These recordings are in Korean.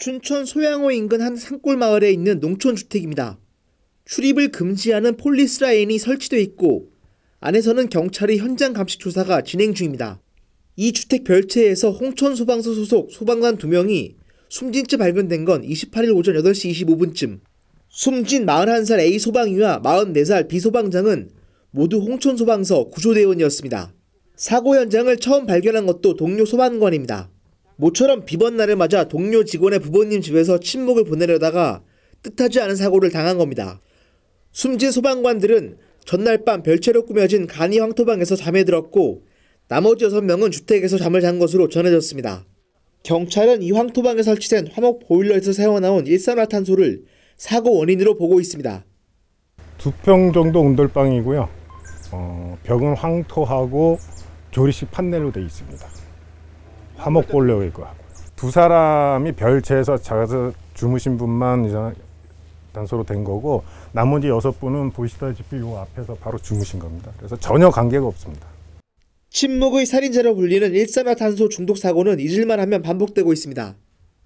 춘천 소양호 인근 한 산골 마을에 있는 농촌 주택입니다. 출입을 금지하는 폴리스 라인이 설치되어 있고 안에서는 경찰이 현장 감식 조사가 진행 중입니다. 이 주택 별채에서 홍천 소방서 소속 소방관 두명이 숨진 채 발견된 건 28일 오전 8시 25분쯤. 숨진 41살 A 소방위와 44살 B 소방장은 모두 홍천 소방서 구조대원이었습니다. 사고 현장을 처음 발견한 것도 동료 소방관입니다. 모처럼 비번 날을 맞아 동료 직원의 부모님 집에서 침묵을 보내려다가 뜻하지 않은 사고를 당한 겁니다. 숨진 소방관들은 전날 밤 별채로 꾸며진 간이 황토방에서 잠에 들었고 나머지 6명은 주택에서 잠을 잔 것으로 전해졌습니다. 경찰은 이 황토방에 설치된 화목 보일러에서 새어나온 일산화탄소를 사고 원인으로 보고 있습니다. 두 평 정도 온돌방이고요. 어, 벽은 황토하고 조리식 판넬로 되어 있습니다. 화목골로 있고 하고 두 사람이 별채에서 자서 주무신 분만 이제 단서로 된 거고 나머지 여섯 분은 보시다시피 이 앞에서 바로 주무신 겁니다. 그래서 전혀 관계가 없습니다. 침묵의 살인자로 불리는 일산화탄소 중독 사고는 잊을만하면 반복되고 있습니다.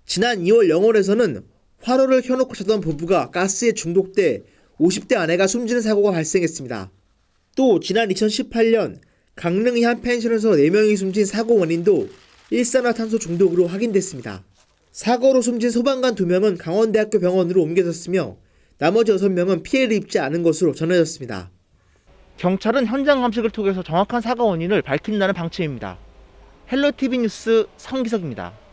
지난 2월 영월에서는 화로를 켜놓고 자던 부부가 가스에 중독돼 50대 아내가 숨지는 사고가 발생했습니다. 또 지난 2018년 강릉의 한 펜션에서 4명이 숨진 사고 원인도 일산화탄소 중독으로 확인됐습니다. 사고로 숨진 소방관 2명은 강원대학교 병원으로 옮겨졌으며 나머지 6명은 피해를 입지 않은 것으로 전해졌습니다. 경찰은 현장 감식을 통해서 정확한 사고 원인을 밝힌다는 방침입니다. 헬로TV 뉴스 성기석입니다.